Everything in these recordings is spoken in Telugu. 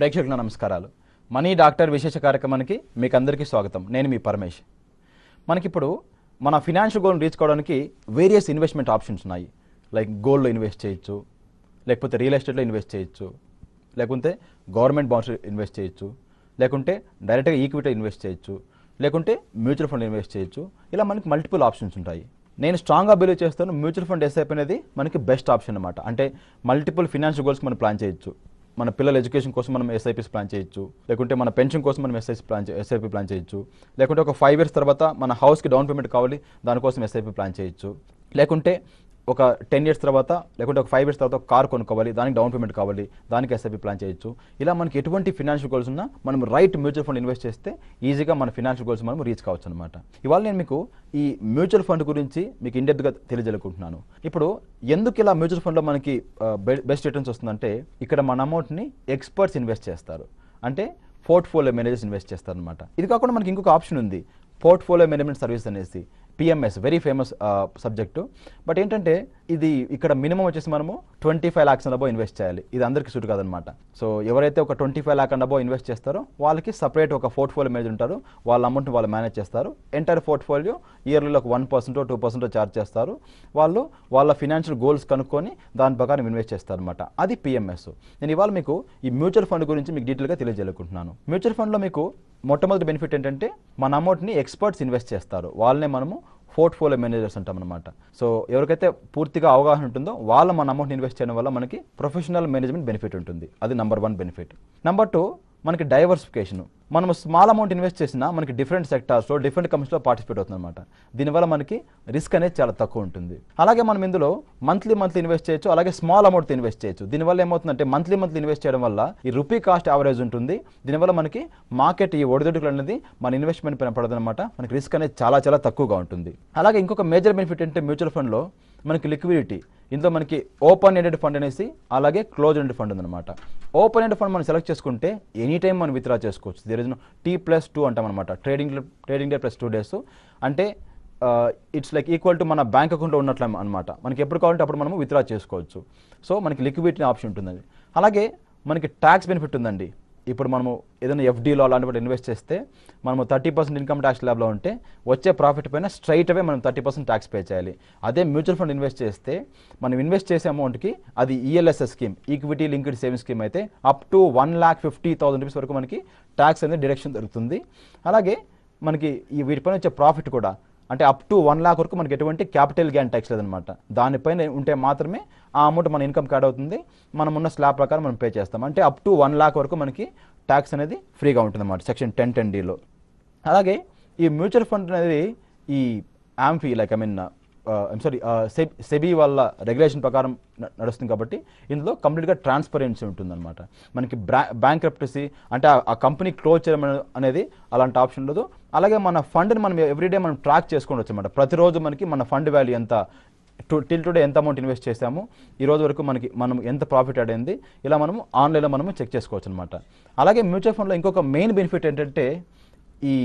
ప్రేక్షకుల నమస్కారాలు మనీ డాక్టర్ విశేష కార్యక్రమానికి మీకు అందరికీ స్వాగతం నేను మీ పరమేష్ మనకిప్పుడు మన ఫినాన్షియల్ గోల్ని రీచ్ కావడానికి వేరియస్ ఇన్వెస్ట్మెంట్ ఆప్షన్స్ ఉన్నాయి లైక్ గోల్డ్లో ఇన్వెస్ట్ చేయొచ్చు లేకపోతే రియల్ ఎస్టేట్లో ఇన్వెస్ట్ చేయొచ్చు లేకుంటే గవర్నమెంట్ బాండ్స్లో ఇన్వెస్ట్ చేయొచ్చు లేకుంటే డైరెక్ట్గా ఈక్విటీలో ఇన్వెస్ట్ చేయొచ్చు లేకుంటే మ్యూచువల్ ఫండ్ ఇన్వెస్ట్ చేయొచ్చు ఇలా మనకి మల్టిపుల్ ఆప్షన్స్ ఉంటాయి నేను స్ట్రాంగ్గా బిలీవ్ చేస్తాను మ్యూచువల్ ఫండ్ ఎస్ఐపీ అనేది మనకి బెస్ట్ ఆప్షన్ అనమాట అంటే మల్టిపుల్ ఫినాన్షియల్ గోల్స్ మనం ప్లాన్ చేయొచ్చు మన పిల్లల ఎడ్యుకేషన్ కోసం మనం ఎస్ఐపీస్ ప్లాన్ చేయొచ్చు లేకుంటే మన పెన్షన్ కోసం మనం ఎస్ఐపీ ప్లాన్ ఎస్ఐపి ప్లాన్ చేయొచ్చు లేకుంటే ఒక ఫైవ్ ఇయర్స్ తర్వాత మన హౌస్కి డౌన్ పేమెంట్ కావాలి దానికోసం ఎస్ఐపి ప్లాన్ చేయొచ్చు లేకుంటే ఒక టెన్ ఇయర్స్ తర్వాత లేకుంటే ఒక ఫైవ్ ఇయర్స్ తర్వాత ఒక కార్ కొనుక్కోవాలి దానికి డౌన్ పేమెంట్ కావాలి దానికి ఎస్ఐపి ప్లాన్ చేయొచ్చు ఇలా మనకి ఎటువంటి ఫినాన్షియల్ గోల్స్ ఉన్నా మనం రైట్ మ్యూచువల్ ఫండ్ ఇన్వెస్ట్ చేస్తే ఈజీగా మన ఫినాన్షియల్ గోల్స్ మనం రీచ్ కావచ్చు అనమాట ఇవాళ నేను మీకు ఈ మ్యూచువల్ ఫండ్ గురించి మీకు ఇండెప్త్గా తెలియజేయకుంటున్నాను ఇప్పుడు ఎందుకు ఇలా మ్యూచువల్ ఫండ్లో మనకి బెస్ట్ రిటర్న్స్ వస్తుందంటే ఇక్కడ మన అమౌంట్ని ఎక్స్పర్ట్స్ ఇన్వెస్ట్ చేస్తారు అంటే పోర్ట్ఫోలియో మేనేజర్స్ ఇన్వెస్ట్ చేస్తారనమాట ఇది కాకుండా మనకి ఇంకొక ఆప్షన్ ఉంది పోర్ట్ఫోలియో మేనేజ్మెంట్ సర్వీస్ అనేసి PMS very famous subject but ఏంటంటే ఇది ఇక్కడ మినిమం వచ్చేసి మనము twenty five lakhs and invest చేయాలి ఇది అందరికీ సూట్ కాదనమాట సో ఎవరైతే ఒక twenty five lakh and invest చేస్తారో వాళ్ళకి సపరేట్ ఒక పోర్ట్ఫోలియో మేనేజ్ ఉంటారు వాళ్ళ అమౌంట్ వాళ్ళు మేనేజ్ చేస్తారు ఎంటైర్ పోర్ట్ఫోలియో ఇయర్లీ ఒక వన్ పర్సెంటో టూ పర్సెంటో ఛార్జ్ చేస్తారు వాళ్ళు వాళ్ళ ఫినాన్షియల్ గోల్స్ కనుక్కొని దాని ప్రకారం ఇన్వెస్ట్ చేస్తారు అనమాట అది పిఎంఎస్ నేను ఇవాళ మీకు ఈ మ్యూచువల్ ఫండ్ గురించి మీకు డీటెయిల్గా తెలియజేయాలనుకుంటున్నాను మ్యూచువల్ ఫండ్లో మీకు మొట్టమొదటి బెనిఫిట్ ఏంటంటే మన అమౌంట్ని ఎక్స్పర్ట్స్ ఇన్వెస్ట్ చేస్తారు వాళ్ళనే మనము పోర్ట్ఫోలియో మేనేజర్స్ ఉంటాం అనమాట సో ఎవరికైతే పూర్తిగా అవగాహన ఉంటుందో వాళ్ళు మన అమౌంట్ని ఇన్వెస్ట్ చేయడం వల్ల మనకి ప్రొఫెషనల్ మేనేజ్మెంట్ బెనిఫిట్ ఉంటుంది అది number one benefit number two మనకి డైవర్సిఫికేషన్ మనం స్మాల్ అమౌంట్ ఇన్వెస్ట్ చేసినా మనకి డిఫరెంట్ సెక్టార్స్లో డిఫరెంట్ కంపెనీస్లో పార్టిసిపేట్ అవుతుంది అనమాట దీనివల్ల మనకి రిస్క్ అనేది చాలా తక్కువ ఉంటుంది అలాగే మనం ఇందులో మంత్లీ మంత్లీ ఇన్వెస్ట్ చేయొచ్చు అలాగే స్మాల్ అమౌంట్ ఇన్వెస్ట్ చేయొచ్చు దీనివల్ల ఏమవుతుందంటే మంత్లీ మంత్లీ ఇన్వెస్ట్ చేయడం వల్ల ఈ రూపీ కాస్ట్ యావరేజ్ ఉంటుంది దీనివల్ల మనకి మార్కెట్ ఈ ఒడిదొడుకులు అనేది మన ఇన్వెస్ట్మెంట్ పైన పడదు అనమాట మనకి రిస్క్ అనేది చాలా చాలా తక్కువగా ఉంటుంది అలాగే ఇంకొక మేజర్ బెనిఫిట్ అంటే మ్యూచువల్ ఫండ్లో మనకి లిక్విడిటీ ఇందులో మనకి ఓపెన్ ఎండెడ్ ఫండ్ అనేసి అలాగే క్లోజ్ ఎండెడ్ ఫండ్ ఉందన్నమాట ఓపెన్ ఎండెడ్ ఫండ్ మనం సెలెక్ట్ చేసుకుంటే ఎనీ టైం మనం విత్డ్రా చేసుకోవచ్చు there is T plus two అంటాం అనమాట trading trading day plus two days అంటే ఇట్స్ లైక్ ఈక్వల్ టు మన బ్యాంక్ అకౌంట్లో ఉన్నట్లు అనమాట మనకి ఎప్పుడు కావాలంటే అప్పుడు మనము విత్డ్రా చేసుకోవచ్చు సో మనకి లిక్విడిటీ ఆప్షన్ ఉంటుంది అలాగే మనకి ట్యాక్స్ బెనిఫిట్ ఉందండి ఇప్పుడు మనము ఏదైనా ఎఫ్డీలో అలాంటి వాటి ఇన్వెస్ట్ చేస్తే మనము థర్టీ పర్సెంట్ ఇన్కమ్ ట్యాక్స్ ల్యాబ్లో ఉంటే వచ్చే ప్రాఫిట్ పైన స్ట్రైట్ అవే మనం థర్టీ పర్సెంట్ ట్యాక్స్ పే చేయాలి అదే మ్యూచువల్ ఫండ్ ఇన్వెస్ట్ చేస్తే మనం ఇన్వెస్ట్ చేసే అమౌంట్కి అది ELSS scheme equity linked saving scheme అయితే up to one lakh fifty thousand rupees వరకు మనకి ట్యాక్స్ అనేది డిడక్షన్ దొరుకుతుంది అలాగే మనకి ఈ వీటిపైన వచ్చే ప్రాఫిట్ కూడా అంటే అప్ టు వన్ లాక్ వరకు మనకి ఎటువంటి క్యాపిటల్ గ్యాన్ ట్యాక్స్ లేదనమాట దానిపైన ఉంటే మాత్రమే ఆ అమౌంట్ మన ఇన్కమ్ క్యాడ్ అవుతుంది మనం ఉన్న స్లాబ్ ప్రకారం మనం పే చేస్తాం అంటే అప్ టు వన్ లాక్ వరకు మనకి ట్యాక్స్ అనేది ఫ్రీగా ఉంటుంది అన్నమాట సెక్షన్ టెన్ టెన్ డీలో అలాగే ఈ మ్యూచువల్ ఫండ్ అనేది ఈ AMFI like I mean I'm sorry SEBI వాళ్ళ రెగ్యులేషన్ ప్రకారం నడుస్తుంది కాబట్టి ఇందులో కంప్లీట్గా ట్రాన్స్పరెన్సీ ఉంటుందన్నమాట మనకి బ్యాంక్ రెప్టసీ అంటే ఆ కంపెనీ క్లోజ్ చేయడం అనేది అలాంటి ఆప్షన్ ఉండదు అలాగే మన ఫండ్ని మనం ఎవ్రీడే మనం ట్రాక్ చేసుకోవచ్చు అనమాట ప్రతిరోజు మనకి మన ఫండ్ వాల్యూ ఎంత టు టిల్ టుడే ఎంత అమౌంట్ ఇన్వెస్ట్ చేసాము ఈ రోజు వరకు మనకి మనం ఎంత ప్రాఫిట్ అడైంది ఇలా మనము ఆన్లైన్లో మనము చెక్ చేసుకోవచ్చు అనమాట అలాగే మ్యూచువల్ ఫండ్లో ఇంకొక మెయిన్ బెనిఫిట్ ఏంటంటే ఈ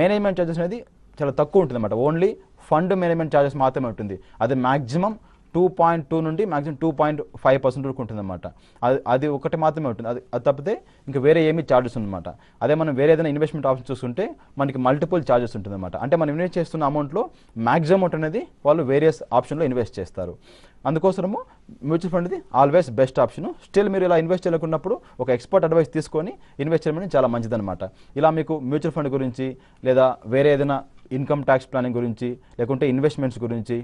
మేనేజ్మెంట్ ఛార్జెస్ అనేది చాలా తక్కువ ఉంటుంది అనమాట ఓన్లీ ఫండ్ మేనేజ్మెంట్ ఛార్జెస్ మాత్రమే ఉంటుంది అది మ్యాక్సిమం టూ పాయింట్ టూ నుండి maximum two point five percent వరకు ఉంటుంది అనమాట అది అది ఒకటి మాత్రమే ఉంటుంది అది అది తప్పితే ఇంకా వేరే ఏమీ ఛార్జెస్ ఉందన్నమాట అదే మనం వేరే ఏదైనా ఇన్వెస్ట్మెంట్ ఆప్షన్ చూసుకుంటే మనకి మల్టిపుల్ ఛార్జెస్ అనమాట అంటే మనం ఇన్వెస్ట్ చేస్తున్న అమౌంట్లో మ్యాక్సిమం అమౌంట్ అనేది వాళ్ళు వేరియస్ ఆప్షన్లో ఇన్వెస్ట్ చేస్తారు అందుకోసము మ్యూచువల్ ఫండ్ ఇది ఆల్వేస్ బెస్ట్ ఆప్షన్ స్టిల్ మీరు ఇలా ఇన్వెస్ట్ చేయాలనుకున్నప్పుడు ఒక ఎక్స్పర్ట్ అడ్వైస్ తీసుకొని ఇన్వెస్ట్ చేయడం చాలా మంచిదన్నమాట ఇలా మీకు మ్యూచువల్ ఫండ్ గురించి లేదా వేరే ఏదైనా ఇన్కమ్ ట్యాక్స్ ప్లానింగ్ గురించి లేకుంటే ఇన్వెస్ట్మెంట్స్ గురించి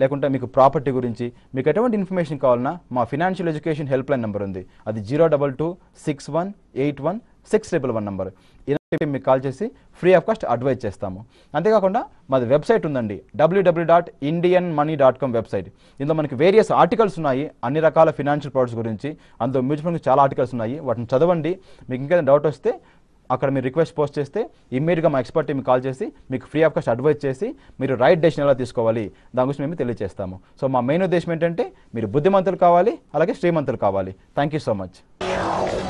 లేకుంటే మీకు ప్రాపర్టీ గురించి మీకు ఎటువంటి ఇన్ఫర్మేషన్ కావాలన్నా మా financial education help line number ఉంది అది zero double two six one eight one six triple one number మీకు కాల్ చేసి ఫ్రీ ఆఫ్ కాస్ట్ అడ్వైజ్ చేస్తాము అంతేకాకుండా మాది వెబ్సైట్ ఉందండి W W dot Indian money dot com website ఇందులో మనకి వేరియస్ ఆర్టికల్స్ ఉన్నాయి అన్ని రకాల ఫినాన్షియల్ ప్రోడక్ట్స్ గురించి అందులో మ్యూచువల్ ఫండ్స్ చాలా ఆర్టికల్స్ ఉన్నాయి వాటిని చదవండి మీకు ఇంకేదైనా డౌట్ వస్తే అక్కడ మీరు రిక్వెస్ట్ పోస్ట్ చేస్తే ఇమ్మీడియట్గా మా ఎక్స్పర్ట్ టీమ్ కాల్ చేసి మీకు ఫ్రీ ఆఫ్ కాస్ట్ అడ్వైజ్ చేసి మీరు రైట్ డెసిషన్ ఎలా తీసుకోవాలి దాని గురించి మేము తెలియజేస్తాము సో మా మెయిన్ ఉద్దేశం ఏంటంటే మీరు బుద్ధిమంతులు కావాలి అలాగే శ్రీమంతులు కావాలి థ్యాంక్ యూ సో మచ్